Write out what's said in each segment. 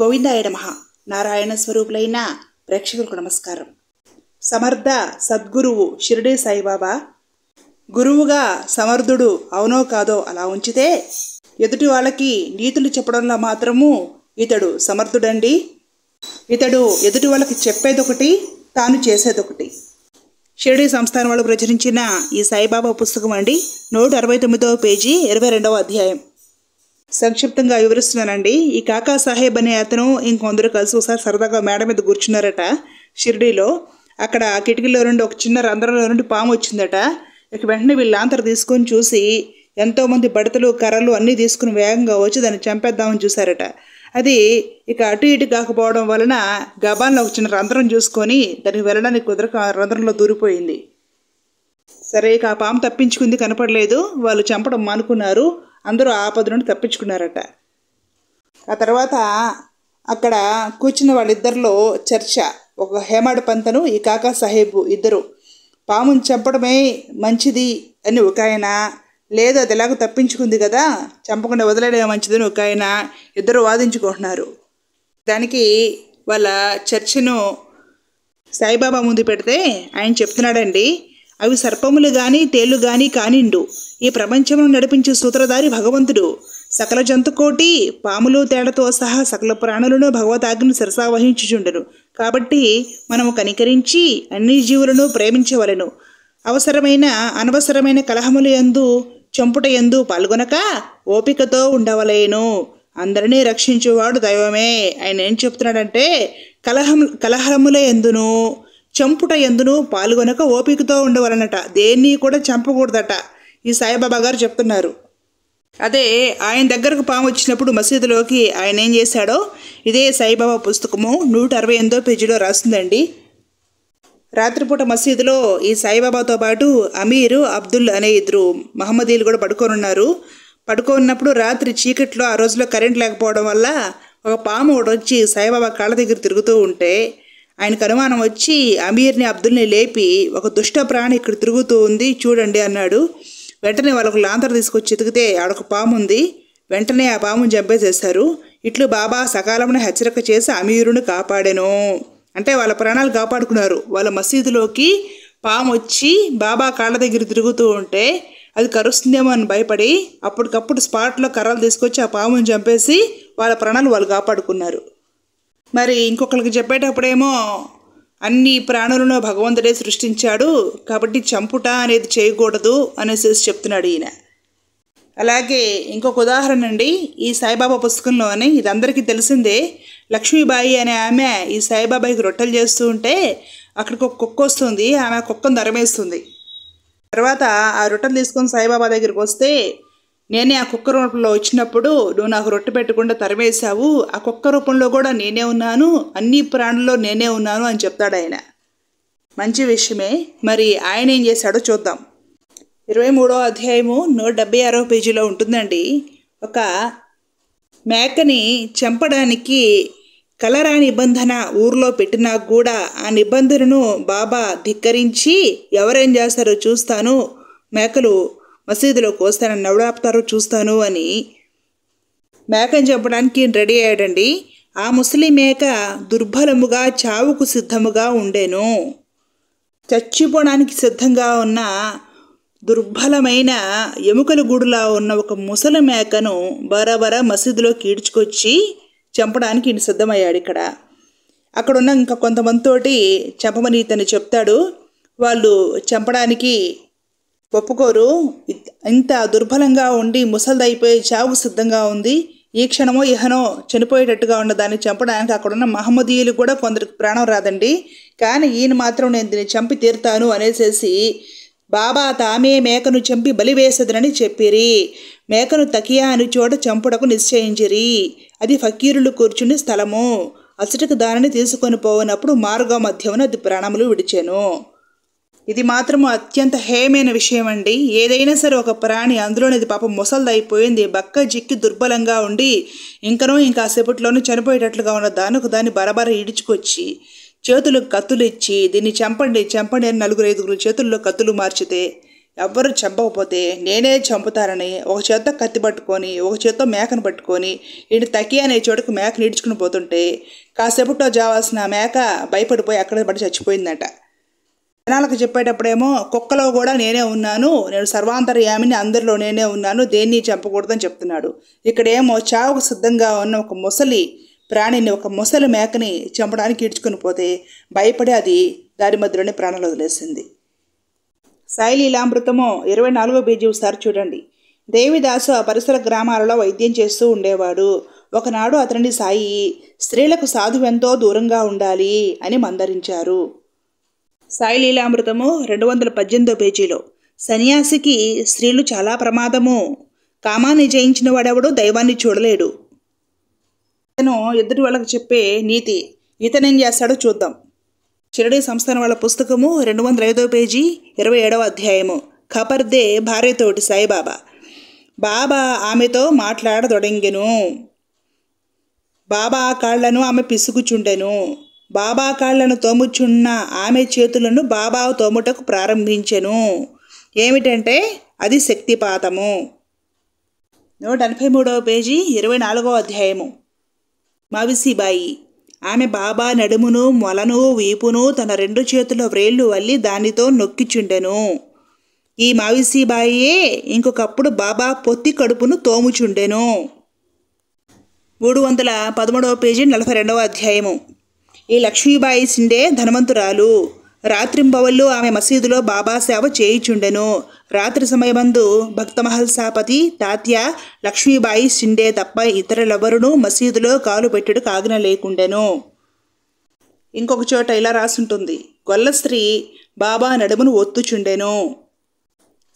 గోవిందాయ నమ నారాయణ స్వరూపులైన ప్రేక్షకులకు నమస్కారం సమర్థ సద్గురువు షిరిడి సాయిబాబా గురువుగా సమర్థుడు అవునో కాదో అలా ఉంచితే ఎదుటి వాళ్ళకి నీతులు చెప్పడంలో మాత్రము ఇతడు సమర్థుడండి ఇతడు ఎదుటి వాళ్ళకి చెప్పేదొకటి తాను చేసేదొకటి షిరిడి సంస్థానం వాళ్ళు ప్రచురించిన ఈ సాయిబాబా పుస్తకం అండి నూట అరవై తొమ్మిదవ పేజీ ఇరవై రెండవ అధ్యాయం సంక్షిప్తంగా వివరిస్తున్నానండి ఈ కాకా సాహెబ్ అనే అతను ఇంకొందరు కలిసి ఒకసారి సరదాగా మేడ మీద కూర్చున్నారట షిర్డీలో అక్కడ కిటికీలో నుండి ఒక చిన్న రంధ్రంలో నుండి పాము వచ్చిందట ఇక వెంటనే వీళ్ళు ఆంతర తీసుకొని చూసి ఎంతోమంది బడతలు కర్రలు అన్నీ తీసుకుని వేగంగా వచ్చి దాన్ని చంపేద్దామని చూశారట అది ఇక అటు ఇటు కాకపోవడం వలన గబాన్లో ఒక చిన్న రంధ్రం చూసుకొని దానికి వెళ్ళడానికి కుదరక రంధ్రంలో దూరిపోయింది సరే ఇక ఆ పాము తప్పించుకుంది కనపడలేదు వాళ్ళు చంపడం మానుకున్నారు అందరూ ఆపద నుండి తప్పించుకున్నారట ఆ తర్వాత అక్కడ కూర్చున్న వాళ్ళిద్దరిలో చర్చ ఒక హేమాడు పంతను ఈ కాకా సాహేబు ఇద్దరు పాముని చంపడమే మంచిది అని ఒక ఆయన లేదు అది ఎలాగో తప్పించుకుంది కదా చంపకుండా వదిలేయడం మంచిదని ఒక ఆయన ఇద్దరు వాదించుకుంటున్నారు దానికి వాళ్ళ చర్చను సాయిబాబా ముందు పెడితే ఆయన చెప్తున్నాడండి అవి సర్పములు గాని తేళ్లు గాని కానిండు ఈ ప్రపంచమును నడిపించే సూత్రధారి భగవంతుడు సకల జంతుకోటి పాములు తేడతో సహా సకల ప్రాణులను భగవతాగ్ని శిరసావహించుచుండెను కాబట్టి మనము కనికరించి అన్ని జీవులను ప్రేమించవలను అవసరమైన అనవసరమైన కలహములు ఎందు చంపుట ఎందు పాల్గొనక ఓపికతో ఉండవలేను అందరినీ రక్షించేవాడు దైవమే ఆయన ఏం చెప్తున్నాడంటే కలహం కలహముల ఎందును చంపుట ఎందును పాల్గొనక ఓపికతో ఉండవలనట దేన్ని కూడా చంపకూడదట ఈ సాయిబాబా గారు చెప్తున్నారు అదే ఆయన దగ్గరకు పాము వచ్చినప్పుడు మసీదులోకి ఆయన ఏం చేశాడో ఇదే సాయిబాబా పుస్తకము నూట అరవై ఎనిమిదో పేజీలో రాస్తుందండి రాత్రిపూట మసీదులో ఈ సాయిబాబాతో పాటు అమీరు అబ్దుల్ అనే ఇద్దరు మహమ్మదీలు కూడా పడుకోనున్నారు పడుకోన్నప్పుడు రాత్రి చీకట్లో ఆ రోజులో కరెంట్ లేకపోవడం వల్ల ఒక పాము ఒకటి వచ్చి సాయిబాబా కాళ్ళ దగ్గర తిరుగుతూ ఉంటే ఆయనకు అనుమానం వచ్చి అమీర్ని అబ్దుల్ని లేపి ఒక దుష్ట ప్రాణి ఇక్కడ తిరుగుతూ ఉంది చూడండి అన్నాడు వెంటనే వాళ్ళకు లాంతర్ తీసుకొచ్చి ఎతికితే ఆడొక పాము ఉంది వెంటనే ఆ పామును చంపేసేశారు ఇట్లు బాబా సకాలంలో హెచ్చరిక చేసి అమీరును కాపాడాను అంటే వాళ్ళ ప్రాణాలు కాపాడుకున్నారు వాళ్ళ మసీదులోకి పాము వచ్చి బాబా కాళ్ళ దగ్గర తిరుగుతూ ఉంటే అది కరుస్తుందేమో అని భయపడి అప్పటికప్పుడు స్పాట్లో కర్రలు తీసుకొచ్చి ఆ పామును చంపేసి వాళ్ళ ప్రాణాలు వాళ్ళు కాపాడుకున్నారు మరి ఇంకొకరికి చెప్పేటప్పుడేమో అన్ని ప్రాణులను భగవంతుడే సృష్టించాడు కాబట్టి చంపుట అనేది చేయకూడదు అనేసి చెప్తున్నాడు ఈయన అలాగే ఇంకొక ఉదాహరణ అండి ఈ సాయిబాబా పుస్తకంలోని ఇది అందరికీ తెలిసిందే లక్ష్మీబాయి అనే ఆమె ఈ సాయిబాబాకి రొట్టెలు చేస్తూ ఉంటే అక్కడికి ఒక కుక్క వస్తుంది ఆమె కుక్కను ధరమేస్తుంది తర్వాత ఆ రొట్టెలు తీసుకొని సాయిబాబా దగ్గరికి వస్తే నేనే ఆ కుక్క రూపంలో వచ్చినప్పుడు నువ్వు నాకు రొట్టె పెట్టకుండా తరవేశావు ఆ కుక్క రూపంలో కూడా నేనే ఉన్నాను అన్ని ప్రాణుల్లో నేనే ఉన్నాను అని చెప్తాడు ఆయన మంచి విషయమే మరి ఆయన ఏం చేశాడో చూద్దాం ఇరవై మూడో అధ్యాయము నూట డెబ్బై ఆరో పేజీలో ఉంటుందండి ఒక మేకని చంపడానికి కలరా నిబంధన ఊర్లో పెట్టినా కూడా ఆ నిబంధనను బాబా ధిక్కరించి ఎవరేం చేస్తారో చూస్తాను మేకలు మసీదులో వస్తానని ఎవడాపుతారో చూస్తాను అని మేకను చంపడానికి రెడీ అయ్యాడండి ఆ ముసలి మేక దుర్బలముగా చావుకు సిద్ధముగా ఉండేను చచ్చిపోవడానికి సిద్ధంగా ఉన్న దుర్బలమైన ఎముకల గుడులా ఉన్న ఒక ముసలి మేకను బరబర మసీదులోకి ఈడ్చుకొచ్చి చంపడానికి ఈయన సిద్ధమయ్యాడు ఇక్కడ అక్కడున్న ఇంకా కొంతమందితోటి చంపమని ఇతను చెప్తాడు వాళ్ళు చంపడానికి ఒప్పుకోరు ఇంత దుర్బలంగా ఉండి ముసలిదైపోయి చావుకు సిద్ధంగా ఉంది ఈ క్షణమో ఇహనో చనిపోయేటట్టుగా ఉన్న దాన్ని చంపడానికి అక్కడున్న మహమ్మదీయులు కూడా కొందరికి ప్రాణం రాదండి కానీ ఈయన మాత్రం నేను దీన్ని చంపి తీరుతాను అనేసేసి బాబా తామే మేకను చంపి బలివేసదనని చెప్పిరి మేకను తకియా అని చోట చంపుటకు నిశ్చయించిరి అది ఫకీరులు కూర్చుని స్థలము అసటకు దానిని తీసుకొని పోవనప్పుడు మార్గ మధ్యమున అది ప్రాణములు విడిచాను ఇది మాత్రం అత్యంత హేమైన విషయం అండి ఏదైనా సరే ఒక ప్రాణి అందులోనేది పాపం అయిపోయింది బక్క జిక్కి దుర్బలంగా ఉండి ఇంకనూ ఇంకా సేపట్లోనూ చనిపోయేటట్లుగా ఉన్న దానికి దాన్ని బరబర ఇడుచుకొచ్చి చేతులు కత్తులు ఇచ్చి దీన్ని చంపండి చంపండి అని నలుగురు ఐదుగురు చేతుల్లో కత్తులు మార్చితే ఎవ్వరు చంపకపోతే నేనే చంపుతారని ఒక చేత్తో కత్తి పట్టుకొని ఒక చేత్తో మేకను పట్టుకొని ఇటు తకి అనే చోటుకు మేకను ఈడ్చుకుని పోతుంటే కాసేపట్లో జావాల్సిన మేక భయపడిపోయి అక్కడ పడి చచ్చిపోయిందట జనాలకు చెప్పేటప్పుడేమో కుక్కలో కూడా నేనే ఉన్నాను నేను సర్వాంతర్యామిని అందరిలో నేనే ఉన్నాను దేన్ని చంపకూడదని చెప్తున్నాడు ఇక్కడేమో చావుకు సిద్ధంగా ఉన్న ఒక ముసలి ప్రాణిని ఒక ముసలి మేకని చంపడానికి ఈడ్చుకుని పోతే భయపడి అది దారి మధ్యలోనే ప్రాణాలు వదిలేసింది శైలీలామృతము ఇరవై నాలుగో బీజీ ఒకసారి చూడండి దేవిదాసు ఆ పరిసర గ్రామాలలో వైద్యం చేస్తూ ఉండేవాడు ఒకనాడు అతనిని సాయి స్త్రీలకు సాధువెంతో దూరంగా ఉండాలి అని మందరించారు సాయి లీలామృతము రెండు వందల పద్దెనిమిదో పేజీలో సన్యాసికి స్త్రీలు చాలా ప్రమాదము కామాన్ని జయించిన వాడెవడు దైవాన్ని చూడలేడు ఇతను ఎదుటి వాళ్ళకి చెప్పే నీతి ఇతనేం చేస్తాడో చూద్దాం చిరడి సంస్థానం వాళ్ళ పుస్తకము రెండు వందల ఐదో పేజీ ఇరవై ఏడవ అధ్యాయము ఖబర్దే భార్యతోటి సాయిబాబా బాబా ఆమెతో మాట్లాడదొడంగెను బాబా కాళ్లను ఆమె పిసుగుచుండెను బాబా కాళ్లను తోముచున్న ఆమె చేతులను బాబా తోముటకు ప్రారంభించెను ఏమిటంటే అది శక్తిపాతము నూట ఎనభై మూడవ పేజీ ఇరవై నాలుగవ అధ్యాయము మవిసిబాయి ఆమె బాబా నడుమును మొలను వీపును తన రెండు చేతుల వ్రేళ్లు వల్లి దానితో నొక్కిచుండెను ఈ మావిసీబాయే ఇంకొకప్పుడు బాబా పొత్తి కడుపును తోముచుండెను మూడు వందల పదమూడవ పేజీ నలభై రెండవ అధ్యాయము ఈ లక్ష్మీబాయి సిండే ధనవంతురాలు రాత్రింబవళ్ళు ఆమె మసీదులో బాబా సేవ చేయిచుండెను రాత్రి సమయమందు భక్తమహల్ సాపతి తాత్య లక్ష్మీబాయి సిండే తప్ప ఇతరులెవరునూ మసీదులో కాలు పెట్టుడు కాగిన లేకుండెను ఇంకొక చోట ఇలా రాసుంటుంది గొల్ల స్త్రీ బాబా నడుమును ఒత్తుచుండెను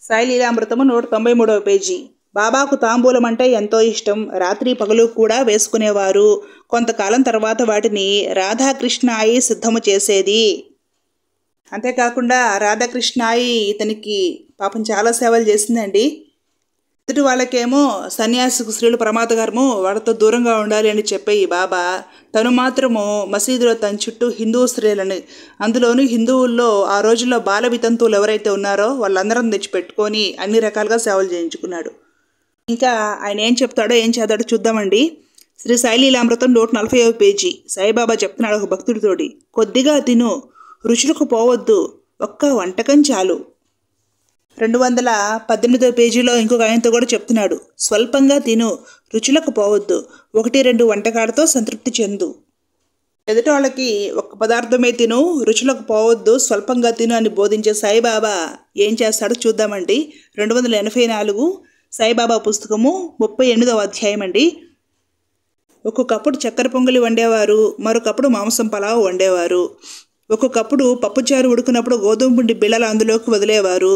సాయిలీలామృతము నూట తొంభై మూడవ పేజీ బాబాకు తాంబూలం అంటే ఎంతో ఇష్టం రాత్రి పగలు కూడా వేసుకునేవారు కొంతకాలం తర్వాత వాటిని రాధాకృష్ణాయి సిద్ధము చేసేది అంతేకాకుండా రాధాకృష్ణాయి ఇతనికి పాపం చాలా సేవలు చేసిందండి ఎదుటి వాళ్ళకేమో సన్యాసికు స్త్రీలు గారు వాళ్ళతో దూరంగా ఉండాలి అని చెప్పే ఈ బాబా తను మాత్రము మసీదులో తన చుట్టూ హిందూ స్త్రీలని అందులోనూ హిందువుల్లో ఆ రోజుల్లో బాల వితంతువులు ఎవరైతే ఉన్నారో వాళ్ళందరం తెచ్చిపెట్టుకొని అన్ని రకాలుగా సేవలు చేయించుకున్నాడు ఇంకా ఆయన ఏం చెప్తాడో ఏం చేద్దాడో చూద్దామండి శ్రీ శైలీలామృతం నూట నలభై ఒక పేజీ సాయిబాబా చెప్తున్నాడు ఒక భక్తుడితోటి కొద్దిగా తిను రుచులకు పోవద్దు ఒక్క వంటకం చాలు రెండు వందల పద్దెనిమిదో పేజీలో ఇంకొక ఆయనతో కూడా చెప్తున్నాడు స్వల్పంగా తిను రుచులకు పోవద్దు ఒకటి రెండు వంటకాలతో సంతృప్తి చెందు ఎదుటోళ్ళకి ఒక్క పదార్థమే తిను రుచులకు పోవద్దు స్వల్పంగా తిను అని బోధించే సాయిబాబా ఏం చేస్తాడో చూద్దామండి రెండు వందల ఎనభై నాలుగు సాయిబాబా పుస్తకము ముప్పై ఎనిమిదవ అధ్యాయం అండి ఒక్కొక్కప్పుడు చక్కెర పొంగలి వండేవారు మరొకప్పుడు మాంసం పలావ్ వండేవారు ఒక్కొక్కప్పుడు పప్పుచారు ఉడుకున్నప్పుడు గోధుమ పిండి బిళ్ళలు అందులోకి వదిలేవారు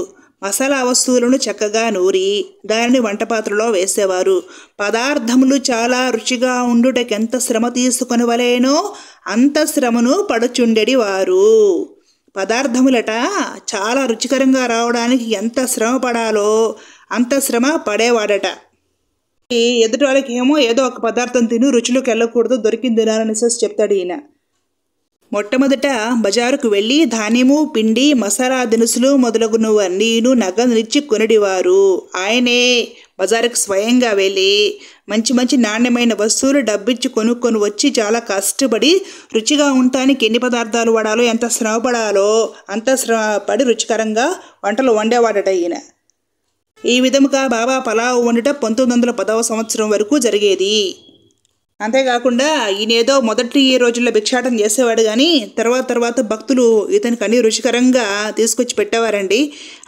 మసాలా వస్తువులను చక్కగా నూరి దానిని వంట పాత్రలో వేసేవారు పదార్థములు చాలా రుచిగా ఉండుటకెంత శ్రమ వలేనో అంత శ్రమను పడుచుండెడి వారు పదార్థములట చాలా రుచికరంగా రావడానికి ఎంత శ్రమ పడాలో అంత శ్రమ పడేవాడట ఎదుటి వాళ్ళకి ఏమో ఏదో ఒక పదార్థం తిను రుచిలోకి వెళ్ళకూడదు దొరికింది తినాలనిసేసి చెప్తాడు ఈయన మొట్టమొదట బజారుకు వెళ్ళి ధాన్యము పిండి మసాలా దినుసులు మొదలగునవన్నీను నగనిచ్చి కొనిడివారు ఆయనే బజారుకు స్వయంగా వెళ్ళి మంచి మంచి నాణ్యమైన వస్తువులు డబ్బిచ్చి కొనుక్కొని వచ్చి చాలా కష్టపడి రుచిగా ఉండటానికి ఎన్ని పదార్థాలు వాడాలో ఎంత శ్రమపడాలో పడాలో అంత శ్రమపడి పడి రుచికరంగా వంటలు వండేవాడట ఈయన ఈ విధముగా బాబా పలావ్ వండుట పంతొమ్మిది వందల పదవ సంవత్సరం వరకు జరిగేది అంతేకాకుండా ఈయనేదో మొదటి ఈ రోజుల్లో భిక్షాటం చేసేవాడు కానీ తర్వాత తర్వాత భక్తులు ఇతనికి అన్ని రుచికరంగా తీసుకొచ్చి పెట్టేవారండి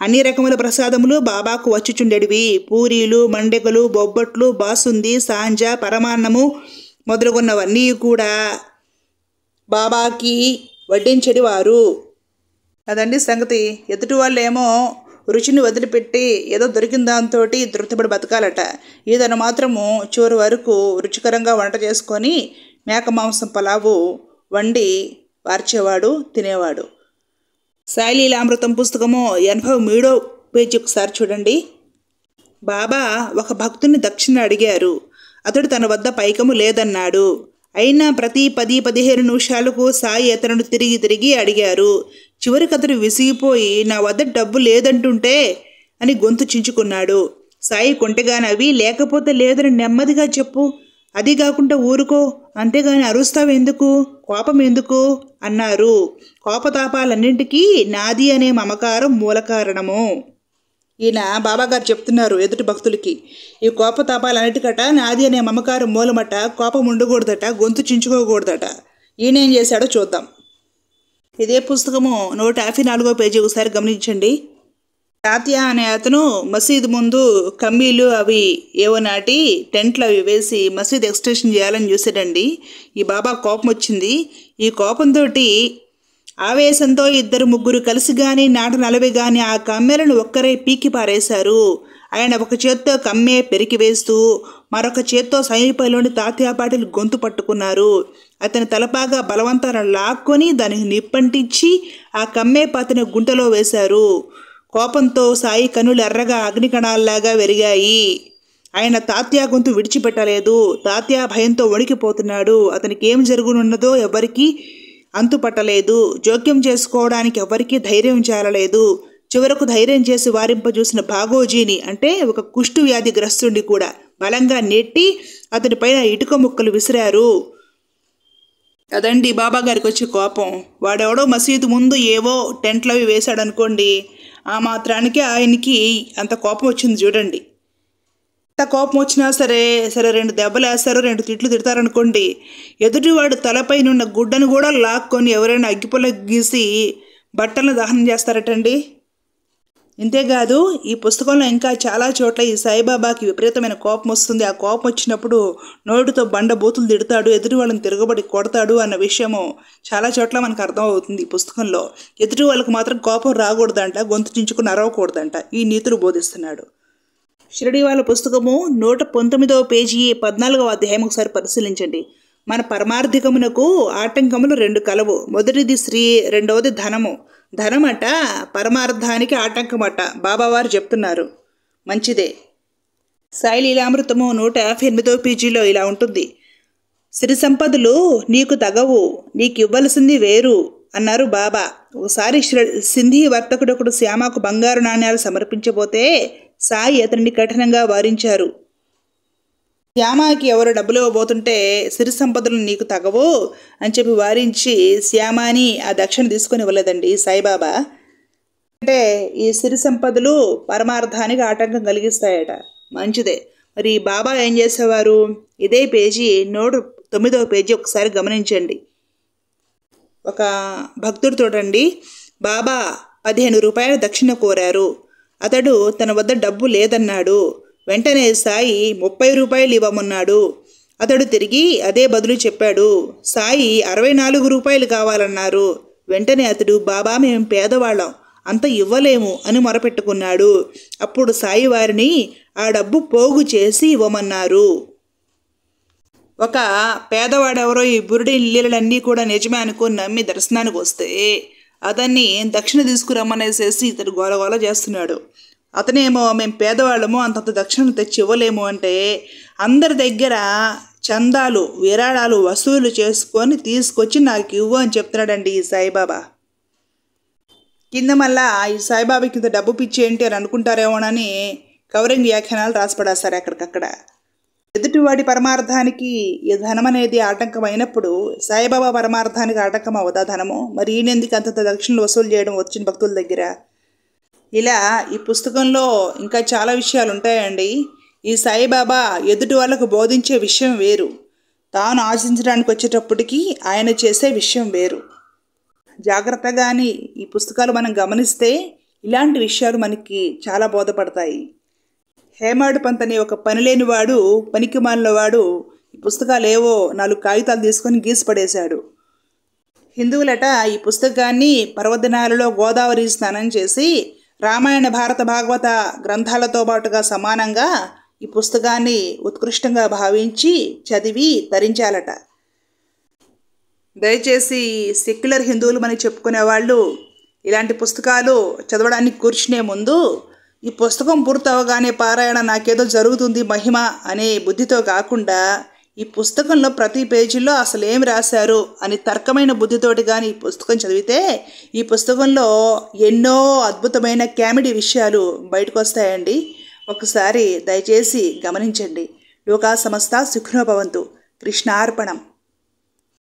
అన్ని రకముల ప్రసాదములు బాబాకు వచ్చిచుండేటివి పూరీలు మండెకలు బొబ్బట్లు బాసుంది సాంజ పరమాన్నము మొదలుకున్నవన్నీ కూడా బాబాకి వడ్డించేవారు అదండి సంగతి ఎదుటి వాళ్ళేమో రుచిని వదిలిపెట్టి ఏదో దొరికిన దాంతో తృప్తిపడి బతకాలట ఈతను మాత్రము చివరి వరకు రుచికరంగా వంట చేసుకొని మేక మాంసం పలావు వండి వార్చేవాడు తినేవాడు శైలీలామృతం పుస్తకము ఎనభై మూడో పేజీ ఒకసారి చూడండి బాబా ఒక భక్తుని దక్షిణ అడిగారు అతడు తన వద్ద పైకము లేదన్నాడు అయినా ప్రతి పది పదిహేను నిమిషాలకు సాయి అతను తిరిగి తిరిగి అడిగారు చివరికి అతను విసిగిపోయి నా వద్ద డబ్బు లేదంటుంటే అని గొంతు చించుకున్నాడు సాయి కొంటగా నవ్వి లేకపోతే లేదని నెమ్మదిగా చెప్పు అది కాకుండా ఊరుకో అంతేగాని అరుస్తావెందుకు కోపం ఎందుకు అన్నారు కోపతాపాలన్నింటికీ నాది అనే మమకారం మూల కారణము ఈయన బాబాగారు చెప్తున్నారు ఎదుటి భక్తులకి ఈ కోపతాపాలు అన్నిటికట నాది అనే మమకారు మూలమట కోపం ఉండకూడదట గొంతు చించుకోకూడదట ఈయనేం చేశాడో చూద్దాం ఇదే పుస్తకము నూట యాభై నాలుగో పేజీ ఒకసారి గమనించండి తాతియా అనే అతను మసీదు ముందు కమ్మీలు అవి ఏవో నాటి టెంట్లు అవి వేసి మసీద్ ఎక్స్టెన్షన్ చేయాలని చూసాడండి ఈ బాబా కోపం వచ్చింది ఈ కోపంతో ఆవేశంతో ఇద్దరు ముగ్గురు కలిసి గాని నాట నలవి గాని ఆ కమ్మెలను ఒక్కరే పీకి పారేశారు ఆయన ఒక చేత్తో కమ్మె పెరికివేస్తూ మరొక చేత్తో సమీపంలోని తాత్యాపాటిలు గొంతు పట్టుకున్నారు అతని తలపాగా బలవంతాన లాక్కొని దానికి నిప్పంటించి ఆ కమ్మే పాతని గుంటలో వేశారు కోపంతో సాయి కనులు ఎర్రగా అగ్నికణాల్లాగా వెరిగాయి ఆయన తాత్యా గొంతు విడిచిపెట్టలేదు తాత్యా భయంతో వణికిపోతున్నాడు అతనికి ఏం జరుగునున్నదో ఎవరికీ అంతుపట్టలేదు జోక్యం చేసుకోవడానికి ఎవరికీ ధైర్యం చేరలేదు చివరకు ధైర్యం చేసి వారింపజూసిన భాగోజీని అంటే ఒక కుష్టు వ్యాధి గ్రస్తుండి కూడా బలంగా నెట్టి అతనిపైన ఇటుక ముక్కలు విసిరారు అదండి బాబా గారికి వచ్చే కోపం వాడెవడో మసీదు ముందు ఏవో టెంట్లు అవి వేశాడనుకోండి ఆ మాత్రానికి ఆయనకి అంత కోపం వచ్చింది చూడండి ఎంత కోపం వచ్చినా సరే సరే రెండు దెబ్బలు వేస్తారు రెండు తిట్లు తిడతారనుకోండి ఎదుటివాడు తలపై నున్న గుడ్డను కూడా లాక్కొని ఎవరైనా అగ్గిపుల్ల గీసి బట్టలను దహనం చేస్తారటండి ఇంతేకాదు ఈ పుస్తకంలో ఇంకా చాలా చోట్ల ఈ సాయిబాబాకి విపరీతమైన కోపం వస్తుంది ఆ కోపం వచ్చినప్పుడు నోటితో బండ బూతులు తిడతాడు ఎదుటి వాళ్ళని తిరగబడి కొడతాడు అన్న విషయము చాలా చోట్ల మనకు అర్థమవుతుంది ఈ పుస్తకంలో ఎదుటి వాళ్ళకి మాత్రం కోపం రాకూడదంట గొంతు చించుకుని అరవకూడదంట ఈ నీతులు బోధిస్తున్నాడు షిరడి వాళ్ళ పుస్తకము నూట పంతొమ్మిదవ పేజీ పద్నాలుగవ అధ్యాయం ఒకసారి పరిశీలించండి మన పరమార్థికమునకు ఆటంకములు రెండు కలవు మొదటిది శ్రీ రెండవది ధనము ధనమట పరమార్థానికి ఆటంకమట బాబావారు చెప్తున్నారు మంచిదే శైలీలామృతము నూట యాభై ఎనిమిదవ పేజీలో ఇలా ఉంటుంది సిరి సంపదలు నీకు తగవు నీకు ఇవ్వలసింది వేరు అన్నారు బాబా ఒకసారి సింధీ ఒకడు శ్యామకు బంగారు నాణ్యాలు సమర్పించబోతే సాయి అతన్ని కఠినంగా వారించారు శ్యామకి ఎవరో డబ్బులు ఇవ్వబోతుంటే సిరి సంపదలు నీకు తగవు అని చెప్పి వారించి శ్యామాని ఆ దక్షిణ తీసుకొని ఇవ్వలేదండి సాయిబాబా అంటే ఈ సిరి సంపదలు పరమార్థానికి ఆటంకం కలిగిస్తాయట మంచిదే మరి బాబా ఏం చేసేవారు ఇదే పేజీ నోడు తొమ్మిదవ పేజీ ఒకసారి గమనించండి ఒక భక్తుడు చూడండి బాబా పదిహేను రూపాయల దక్షిణ కోరారు అతడు తన వద్ద డబ్బు లేదన్నాడు వెంటనే సాయి ముప్పై రూపాయలు ఇవ్వమన్నాడు అతడు తిరిగి అదే బదులు చెప్పాడు సాయి అరవై నాలుగు రూపాయలు కావాలన్నారు వెంటనే అతడు బాబా మేము పేదవాళ్ళం అంత ఇవ్వలేము అని మొరపెట్టుకున్నాడు అప్పుడు సాయి వారిని ఆ డబ్బు పోగు చేసి ఇవ్వమన్నారు ఒక పేదవాడెవరో ఈ బురుడి ఇల్లులన్నీ కూడా నిజమే అనుకుని నమ్మి దర్శనానికి వస్తే అతన్ని దక్షిణ తీసుకురమ్మనేసేసి ఇతడు గోలగోల చేస్తున్నాడు అతనేమో మేము పేదవాళ్ళము అంతంత దక్షిణ తెచ్చి ఇవ్వలేము అంటే అందరి దగ్గర చందాలు విరాళాలు వసూలు చేసుకొని తీసుకొచ్చి నాకు ఇవ్వు అని చెప్తున్నాడండి ఈ సాయిబాబా కింద మళ్ళా ఈ సాయిబాబాకి ఇంత డబ్బు పిచ్చి ఏంటి అని అనుకుంటారేమోనని కవరింగ్ వ్యాఖ్యానాలు రాసిపడేస్తారు ఎక్కడికక్కడ ఎదుటివాడి పరమార్థానికి ఈ ధనం అనేది ఆటంకం అయినప్పుడు సాయిబాబా పరమార్థానికి ఆటంకం అవదా ధనము మరి ఈయనెందుకు అంతంత దక్షిణలు వసూలు చేయడం వచ్చిన భక్తుల దగ్గర ఇలా ఈ పుస్తకంలో ఇంకా చాలా విషయాలు ఉంటాయండి ఈ సాయిబాబా ఎదుటి వాళ్ళకు బోధించే విషయం వేరు తాను ఆశించడానికి వచ్చేటప్పటికి ఆయన చేసే విషయం వేరు జాగ్రత్తగాని ఈ పుస్తకాలు మనం గమనిస్తే ఇలాంటి విషయాలు మనకి చాలా బోధపడతాయి హేమాడు పంత్ అనే ఒక పనిలేనివాడు వాడు ఈ పుస్తకాలు ఏవో నాలుగు కాగితాలు తీసుకొని గీసి పడేశాడు హిందువులట ఈ పుస్తకాన్ని పర్వదినాలలో గోదావరి స్నానం చేసి రామాయణ భారత భాగవత గ్రంథాలతో పాటుగా సమానంగా ఈ పుస్తకాన్ని ఉత్కృష్టంగా భావించి చదివి ధరించాలట దయచేసి సెక్యులర్ హిందువులు మనకి చెప్పుకునే వాళ్ళు ఇలాంటి పుస్తకాలు చదవడానికి కూర్చునే ముందు ఈ పుస్తకం పూర్తవగానే పారాయణ నాకేదో జరుగుతుంది మహిమ అనే బుద్ధితో కాకుండా ఈ పుస్తకంలో ప్రతి పేజీలో అసలు ఏం రాశారు అని తర్కమైన బుద్ధితోటి కానీ ఈ పుస్తకం చదివితే ఈ పుస్తకంలో ఎన్నో అద్భుతమైన కామెడీ విషయాలు బయటకు వస్తాయండి ఒకసారి దయచేసి గమనించండి లోకా సమస్త సుఖనోభవంతు కృష్ణార్పణం